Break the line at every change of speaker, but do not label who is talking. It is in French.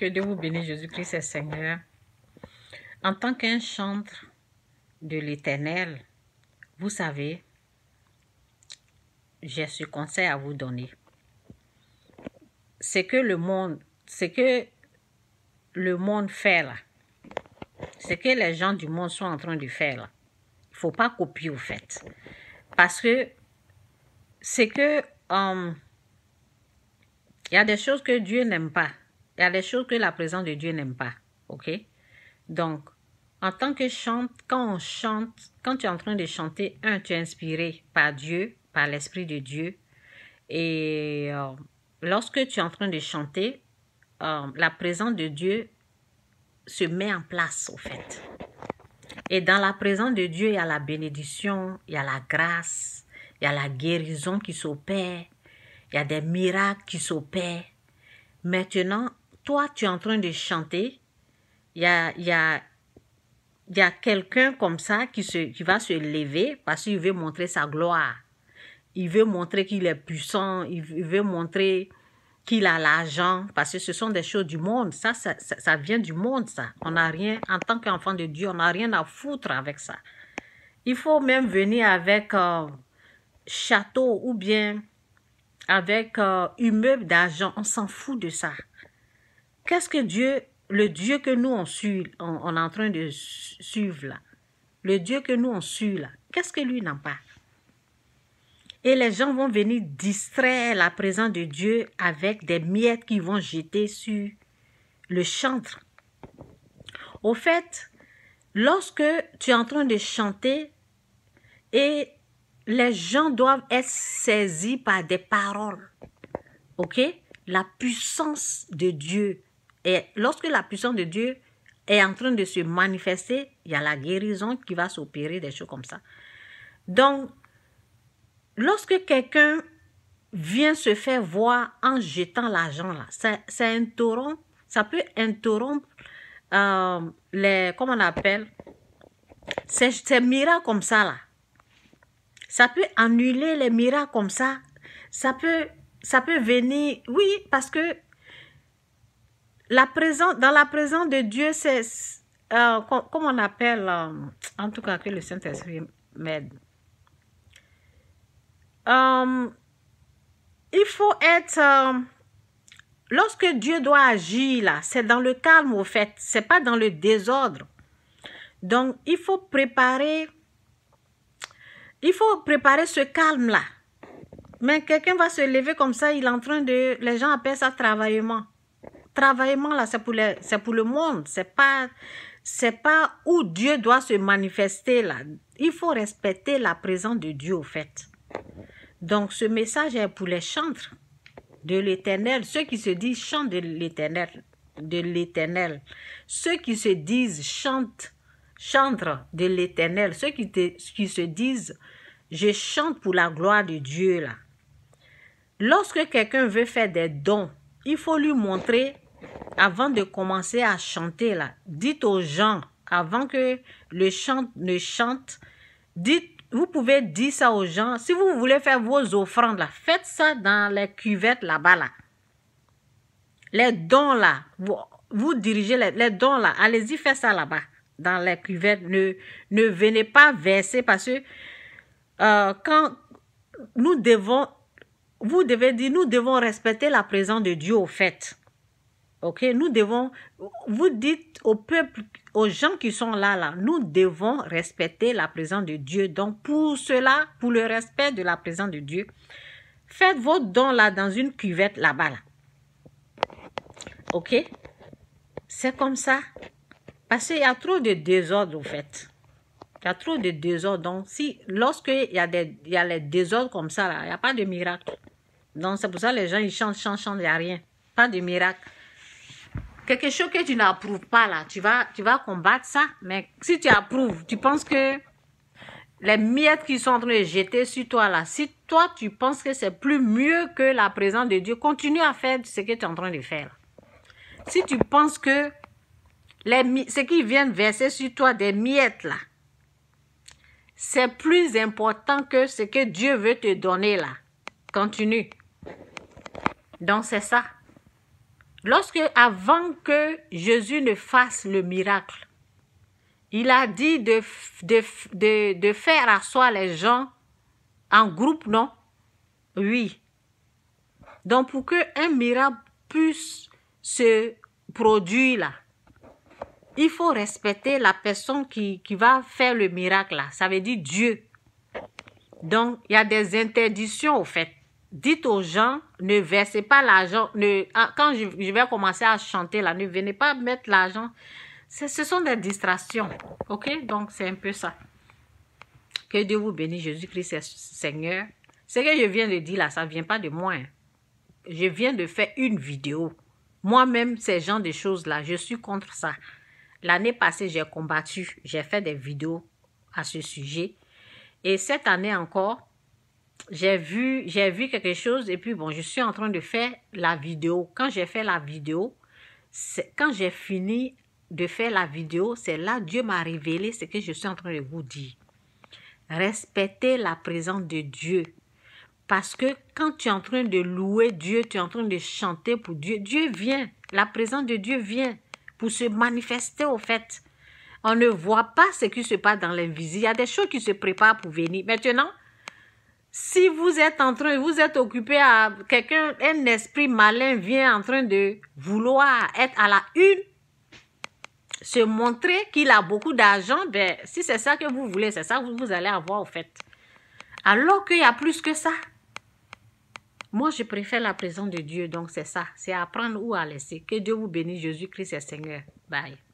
Que Dieu vous bénisse, Jésus-Christ est Seigneur. En tant qu'un chantre de l'Éternel, vous savez, j'ai ce conseil à vous donner. C'est que le monde, c'est que le monde fait là, C'est que les gens du monde sont en train de faire là, il faut pas copier au fait, parce que c'est que euh, il y a des choses que Dieu n'aime pas. Il y a des choses que la présence de Dieu n'aime pas. OK Donc, en tant que chante, quand on chante, quand tu es en train de chanter, un, tu es inspiré par Dieu, par l'Esprit de Dieu. Et euh, lorsque tu es en train de chanter, euh, la présence de Dieu se met en place, au fait. Et dans la présence de Dieu, il y a la bénédiction, il y a la grâce, il y a la guérison qui s'opère, il y a des miracles qui s'opèrent. Maintenant, toi, tu es en train de chanter, il y a, y a, y a quelqu'un comme ça qui, se, qui va se lever parce qu'il veut montrer sa gloire. Il veut montrer qu'il est puissant, il veut montrer qu'il a l'argent, parce que ce sont des choses du monde. Ça, ça, ça, vient du monde, ça. On n'a rien, en tant qu'enfant de Dieu, on n'a rien à foutre avec ça. Il faut même venir avec euh, château ou bien avec une euh, meuble d'argent. On s'en fout de ça. Qu'est-ce que Dieu, le Dieu que nous on suit, on, est en train de suivre là, le Dieu que nous on suit là, qu'est-ce que lui n'en parle Et les gens vont venir distraire la présence de Dieu avec des miettes qu'ils vont jeter sur le chantre. Au fait, lorsque tu es en train de chanter et les gens doivent être saisis par des paroles, ok La puissance de Dieu et lorsque la puissance de Dieu est en train de se manifester, il y a la guérison qui va s'opérer, des choses comme ça. Donc, lorsque quelqu'un vient se faire voir en jetant l'argent, là, ça, un ça peut interrompre euh, les, comment on appelle, ces, miracles comme ça, là. Ça peut annuler les miracles comme ça. Ça peut, ça peut venir, oui, parce que la dans la présence de Dieu, c'est, euh, comme on appelle, euh, en tout cas que le Saint-Esprit m'aide. Euh, il faut être, euh, lorsque Dieu doit agir là, c'est dans le calme au fait, c'est pas dans le désordre. Donc il faut préparer, il faut préparer ce calme là. Mais quelqu'un va se lever comme ça, il est en train de, les gens appellent ça travaillement travaillement là, c'est pour, c'est pour le monde. C'est pas, c'est pas où Dieu doit se manifester là. Il faut respecter la présence de Dieu au fait. Donc ce message est pour les chantres de l'Éternel, ceux qui se disent chant de l'Éternel, de l'Éternel, ceux qui se disent chante, chantre de l'Éternel, ceux qui, qui se disent je chante pour la gloire de Dieu là. Lorsque quelqu'un veut faire des dons, il faut lui montrer avant de commencer à chanter, là, dites aux gens, avant que le chant ne chante, dites, vous pouvez dire ça aux gens. Si vous voulez faire vos offrandes, faites ça dans les cuvettes là-bas, là. Les dons, là, vous, dirigez les, dons, là. Allez-y, faites ça là-bas, dans les cuvettes. Ne, ne venez pas verser parce que euh, quand nous devons, vous devez dire, nous devons respecter la présence de Dieu au fait. Ok, nous devons, vous dites au peuple, aux gens qui sont là, là, nous devons respecter la présence de Dieu. Donc, pour cela, pour le respect de la présence de Dieu, faites vos dons là dans une cuvette là-bas. Ok? C'est comme ça. Parce qu'il y a trop de désordre, au fait. Il y a trop de désordre. Donc, si, lorsqu'il y, a des, il y a les désordres comme ça, il n'y a pas de miracle. Donc, c'est pour ça que les gens, ils chantent, chantent, chantent, il n'y a rien. Pas de miracle quelque chose que tu n'approuves pas là, tu vas, tu vas combattre ça. Mais si tu approuves, tu penses que les miettes qui sont en train de jeter sur toi là, si toi tu penses que c'est plus mieux que la présence de Dieu, continue à faire ce que tu es en train de faire. Si tu penses que les, ce qui viennent verser sur toi des miettes là, c'est plus important que ce que Dieu veut te donner là. Continue. Donc c'est ça. Lorsque, avant que Jésus ne fasse le miracle, il a dit de, de, de, de faire asseoir les gens en groupe, non Oui. Donc pour qu'un miracle puisse se produire là, il faut respecter la personne qui, qui va faire le miracle là. Ça veut dire Dieu. Donc il y a des interdictions au fait dites aux gens, ne versez pas l'argent. Ne, ah, quand je, vais commencer à chanter là, ne venez pas mettre l'argent. Ce sont des distractions. OK? Donc, c'est un peu ça. Que Dieu vous bénisse, Jésus-Christ Seigneur. Ce que je viens de dire là, ça ne vient pas de moi. Hein. Je viens de faire une vidéo. Moi-même, ces gens de choses-là, je suis contre ça. L'année passée, j'ai combattu, j'ai fait des vidéos à ce sujet. Et cette année encore, j'ai vu, j'ai vu quelque chose et puis bon, je suis en train de faire la vidéo. Quand j'ai fait la vidéo, quand j'ai fini de faire la vidéo, c'est là Dieu m'a révélé ce que je suis en train de vous dire. Respectez la présence de Dieu. Parce que quand tu es en train de louer Dieu, tu es en train de chanter pour Dieu, Dieu vient. La présence de Dieu vient pour se manifester au fait. On ne voit pas ce qui se passe dans l'invisible. Il y a des choses qui se préparent pour venir. Maintenant, si vous êtes en train, vous êtes occupé à quelqu'un, un esprit malin vient en train de vouloir être à la une, se montrer qu'il a beaucoup d'argent, ben, si c'est ça que vous voulez, c'est ça que vous allez avoir au fait. Alors qu'il y a plus que ça. Moi, je préfère la présence de Dieu, donc c'est ça. C'est à prendre ou à laisser. Que Dieu vous bénisse, Jésus-Christ est Seigneur. Bye.